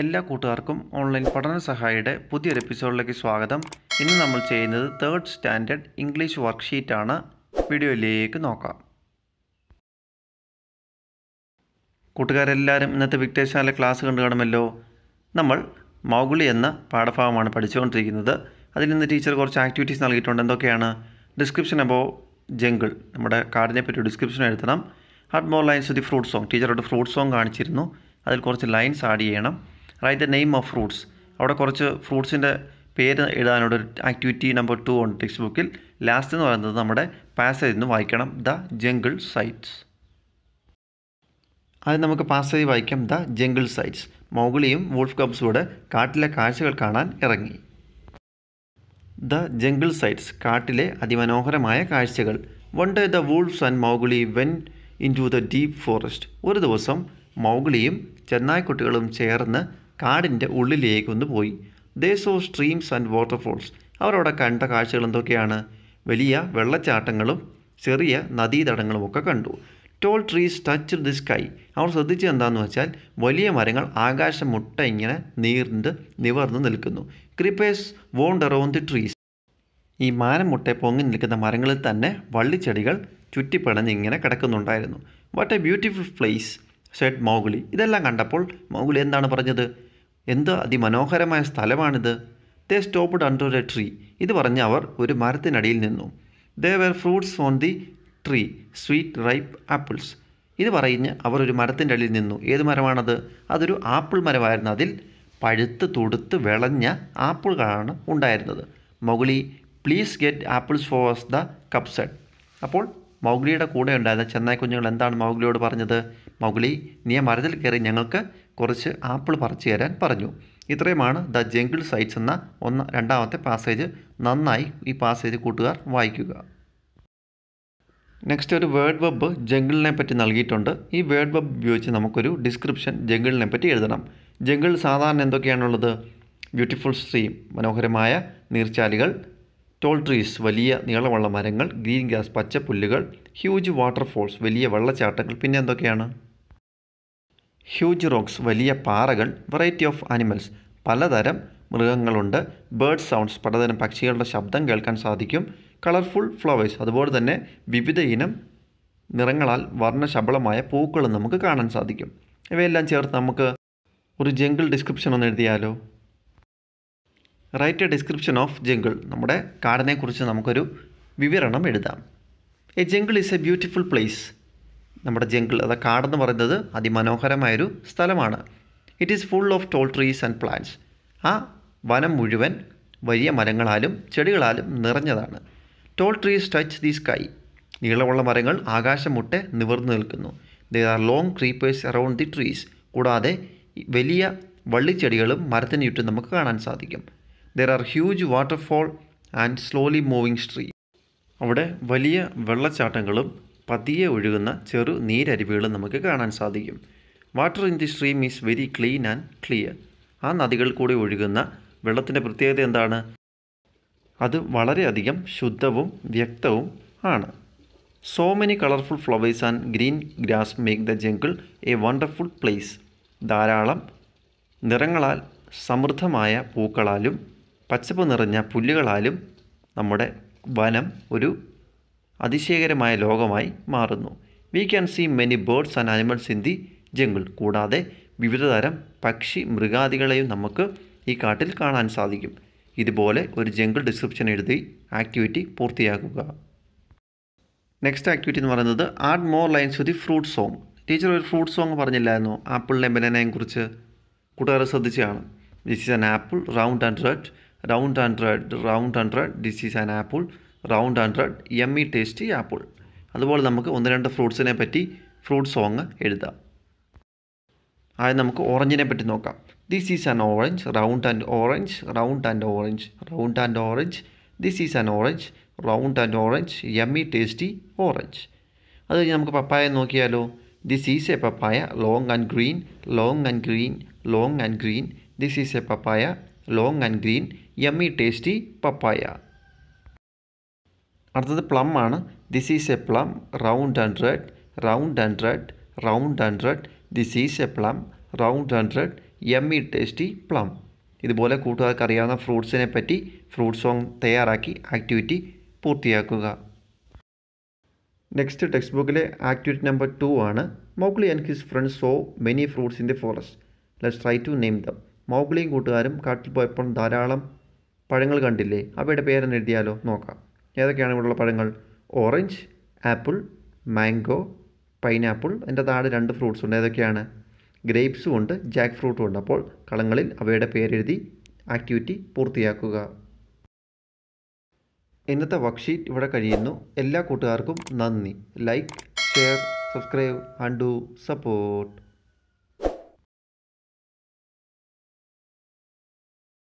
എല്ലാ കൂട്ടുകാർക്കും ഓൺലൈൻ പഠന സഹായിയുടെ പുതിയൊരു എപ്പിസോഡിലേക്ക് സ്വാഗതം ഇന്ന് നമ്മൾ ചെയ്യുന്നത് തേർഡ് സ്റ്റാൻഡേർഡ് ഇംഗ്ലീഷ് വർക്ക്ഷീറ്റാണ് വീഡിയോയിലേക്ക് നോക്കാം കൂട്ടുകാരെല്ലാവരും ഇന്നത്തെ വിക്ടേഷനാലെ ക്ലാസ് കണ്ടു കാണുമല്ലോ നമ്മൾ മൗഗുളി എന്ന പാഠഭാഗമാണ് പഠിച്ചുകൊണ്ടിരിക്കുന്നത് അതിൽ നിന്ന് ടീച്ചർ കുറച്ച് ആക്ടിവിറ്റീസ് നൽകിയിട്ടുണ്ട് എന്തൊക്കെയാണ് ഡിസ്ക്രിപ്ഷൻ അബോ ജംഗിൾ നമ്മുടെ കാർഡിനെ പറ്റി ഡിസ്ക്രിപ്ഷൻ എഴുതണം heart more lines the fruit song ടീച്ചറോട് ഫ്രൂട്ട് സോങ് കാണിച്ചിരുന്നു അതിൽ കുറച്ച് ലൈൻസ് ആഡ് ചെയ്യണം write the name of fruits അവിടെ കുറച്ച് ഫ്രൂട്ട്സിൻ്റെ പേര് എഴുതാനുള്ള ഒരു ആക്ടിവിറ്റി നമ്പർ ടു ഉണ്ട് ടെക്സ്റ്റ് ബുക്കിൽ ലാസ്റ്റ് എന്ന് പറയുന്നത് നമ്മുടെ പാസേജിൽ നിന്ന് വായിക്കണം ദ ജംഗിൾ സൈറ്റ്സ് അത് നമുക്ക് പാസേജ് വായിക്കാം ദ ജംഗിൾ സൈറ്റ്സ് മൗഗളിയും വോൾഫ് കബ്സൂടെ കാട്ടിലെ കാഴ്ചകൾ കാണാൻ ഇറങ്ങി ദ ജംഗിൾ സൈറ്റ്സ് കാട്ടിലെ അതിമനോഹരമായ കാഴ്ചകൾ one day the wolves and Mowgli went into the deep forest ഒരു ദിവസം മൗഗളിയും ചെന്നായ്ക്കുട്ടികളും ചേർന്ന് കാടിൻ്റെ ഒന്ന് പോയി they saw streams and waterfalls അവരവിടെ കണ്ട കാഴ്ചകൾ എന്തൊക്കെയാണ് വലിയ വെള്ളച്ചാട്ടങ്ങളും ചെറിയ നദീതടങ്ങളും ഒക്കെ കണ്ടു tall trees touch the sky അവർ ശ്രദ്ധിച്ചത് എന്താണെന്ന് വെച്ചാൽ വലിയ മരങ്ങൾ ആകാശം മുട്ട ഇങ്ങനെ നീർന്ന് നിവർന്ന് നിൽക്കുന്നു creepers wound around the trees ഈ മാനം മുട്ട പൊങ്ങി നിൽക്കുന്ന മരങ്ങളിൽ തന്നെ വള്ളിച്ചെടികൾ ചുറ്റിപ്പടഞ്ഞ് ഇങ്ങനെ കിടക്കുന്നുണ്ടായിരുന്നു what a beautiful place said Mowgli ഇതെല്ലാം കണ്ടപ്പോൾ മൗഗുളി എന്താണ് പറഞ്ഞത് എന്ത് അതിമനോഹരമായ സ്ഥലമാണിത് they stopped under a tree ഇത് പറഞ്ഞ് അവർ ഒരു മരത്തിനടിയിൽ നിന്നു there were fruits on the tree sweet ripe apples ഇത് പറഞ്ഞ് അവർ ഒരു മരത്തിൻ്റെ അടിയിൽ നിന്നു ഏത് മരമാണത് അതൊരു ആപ്പിൾ മരമായിരുന്നു അതിൽ പഴുത്ത് തുടുത്ത് വിളഞ്ഞ ആപ്പിളുകളാണ് ഉണ്ടായിരുന്നത് Mowgli please get apples for us the cub said അപ്പോൾ മൗഗ്ലിയുടെ കൂടെ ഉണ്ടായിരുന്ന ചെന്നായ് കുഞ്ഞുങ്ങൾ എന്താണ് മൗഗ്ലിയോട് പറഞ്ഞത് മൗഗ്ലി നീ മരത്തിൽ കയറി ഞങ്ങൾക്ക് കുറച്ച് ആപ്പിൾ പറിച്ചു തരാൻ പറഞ്ഞു ഇത്രയുമാണ് ദ ജംഗിൾ സൈറ്റ്സ് എന്ന ഒന്ന് രണ്ടാമത്തെ പാസേജ് നന്നായി ഈ പാസേജ് കൂട്ടുകാർ വായിക്കുക നെക്സ്റ്റ് ഒരു വേർഡ് വെബ് ജംഗിളിനെ പറ്റി നൽകിയിട്ടുണ്ട് ഈ വേർഡ് വെബ് ഉപയോഗിച്ച് നമുക്കൊരു ഡിസ്ക്രിപ്ഷൻ ജംഗിളിനെ പറ്റി എഴുതണം ജംഗിൾ സാധാരണ എന്തൊക്കെയാണുള്ളത് ബ്യൂട്ടിഫുൾ സ്ട്രീം മനോഹരമായ നീർച്ചാലികൾ ടോൾ ട്രീസ് വലിയ നീളമുള്ള മരങ്ങൾ ഗ്രീൻ ഗ്യാസ് പച്ചപ്പുല്ലുകൾ ഹ്യൂജ് വാട്ടർഫോൾസ് വലിയ വെള്ളച്ചാട്ടങ്ങൾ പിന്നെ എന്തൊക്കെയാണ് ഹ്യൂജ് റോക്സ് വലിയ പാറകൾ വെറൈറ്റി ഓഫ് ആനിമൽസ് പലതരം മൃഗങ്ങളുണ്ട് ബേർഡ് സൗണ്ട്സ് പലതരം പക്ഷികളുടെ ശബ്ദം കേൾക്കാൻ സാധിക്കും കളർഫുൾ ഫ്ലവേഴ്സ് അതുപോലെ തന്നെ വിവിധ ഇനം നിറങ്ങളാൽ വർണ്ണശബളമായ പൂക്കളും നമുക്ക് കാണാൻ സാധിക്കും ഇവയെല്ലാം ചേർത്ത് നമുക്ക് ഒരു ജംഗിൾ ഡിസ്ക്രിപ്ഷൻ ഒന്ന് എഴുതിയാലോ write a description of jungle നമ്മുടെ കാടിനെക്കുറിച്ച് നമുക്കൊരു വിവരണം എഴുതാം a jungle is a beautiful place നമ്മുടെ ജംഗിൾ അതായത് കാടെന്ന് പറയുന്നത് അതിമനോഹരമായൊരു സ്ഥലമാണ് it is full of tall trees and plants ആ വനം മുഴുവൻ വലിയ മരങ്ങളാലും ചെടികളാലും നിറഞ്ഞതാണ് tall trees touch the sky നീളമുള്ള മരങ്ങൾ ആകാശം മുട്ടെ നിവർന്നു നിൽക്കുന്നു there are long creepers around the trees കൂടാതെ വലിയ വള്ളിച്ചെടികളും മരത്തിന് ചുറ്റും നമുക്ക് കാണാൻ സാധിക്കും there are huge waterfall and slowly moving stream അവിടെ വലിയ വെള്ളച്ചാട്ടങ്ങളും പതിയെ ഒഴുകുന്ന ചെറു നീരരുവികളും നമുക്ക് കാണാൻ സാധിക്കും water in the stream is very clean and clear ആ നദികൾ കൂടി ഒഴുകുന്ന വെള്ളത്തിൻ്റെ പ്രത്യേകത എന്താണ് അത് വളരെയധികം ശുദ്ധവും വ്യക്തവും ആണ് so many colourful flowers and green grass make the jungle a wonderful place ധാരാളം നിറങ്ങളാൽ സമൃദ്ധമായ പൂക്കളാലും പച്ചപ്പ് നിറഞ്ഞ പുല്ലുകളാലും നമ്മുടെ വനം ഒരു അതിശയകരമായ ലോകമായി മാറുന്നു we can see many birds and animals in the jungle കൂടാതെ വിവിധതരം പക്ഷി മൃഗാദികളെയും നമുക്ക് ഈ കാട്ടിൽ കാണാൻ സാധിക്കും ഇതുപോലെ ഒരു ജംഗിൾ ഡിസ്ക്രിപ്ഷൻ എഴുതി ആക്ടിവിറ്റി പൂർത്തിയാക്കുക നെക്സ്റ്റ് ആക്ടിവിറ്റി എന്ന് പറയുന്നത് add more lines with fruit song teacher ഒരു ഫ്രൂട്ട് സോങ് പറഞ്ഞില്ലായിരുന്നു ആപ്പിളിനെയും ബനാനയും കുറിച്ച് കൂട്ടുകാരെ ശ്രദ്ധിച്ചാണ് this is an apple round and red round and red round and red this is an apple round and red a tasty apple അതുപോലെ നമുക്ക് ഒന്ന് രണ്ട് ഫ്രൂട്ട്സിനെ പറ്റി ഫ്രൂട്ട് സോങ് എഴുതാം ആദ്യം നമുക്ക് ഓറഞ്ചിനെ പറ്റി നോക്കാം this is an orange round and orange round and orange round and orange this is an orange round and orange a tasty orange അത് കഴിഞ്ഞ് നമുക്ക് പപ്പായ നോക്കിയാലോ this is a papaya long and green long and green long and green this is a papaya long and green a tasty papaya അടുത്തത് plum ആണ് this is a plum round and red round and red round and red this is a plum round and red a tasty plum ഇതുപോലെ കൂട്ടുകാർക്ക് അറിയാവുന്ന ഫ്രൂട്ട്സിനെ പറ്റി fruit song തയ്യാറാക്കി activity പൂർത്തിയാക്കുക next text ബുക്കിലെ ആക്ടിവിറ്റി നമ്പർ ടു ആണ് Mowgli and his friends so many fruits in the forest let's try to name them മൗഗ്ലിയും കൂട്ടുകാരും കാട്ടിൽ പോയപ്പോൾ ധാരാളം പഴങ്ങൾ കണ്ടില്ലേ അവയുടെ പേരെന്ന് എഴുതിയാലോ നോക്കാം ഏതൊക്കെയാണ് ഇവിടെയുള്ള പഴങ്ങൾ ഓറഞ്ച് ആപ്പിൾ മാംഗോ പൈനാപ്പിൾ എൻ്റെ താഴെ രണ്ട് ഫ്രൂട്ട്സ് ഉണ്ട് ഏതൊക്കെയാണ് ഗ്രേപ്സും ഉണ്ട് ജാക്ക് ഫ്രൂട്ടും ഉണ്ട് അപ്പോൾ കളങ്ങളിൽ അവയുടെ പേരെഴുതി ആക്ടിവിറ്റി പൂർത്തിയാക്കുക ഇന്നത്തെ വർക്ക്ഷീറ്റ് ഇവിടെ കഴിയുന്നു എല്ലാ കൂട്ടുകാർക്കും നന്ദി like share subscribe and do support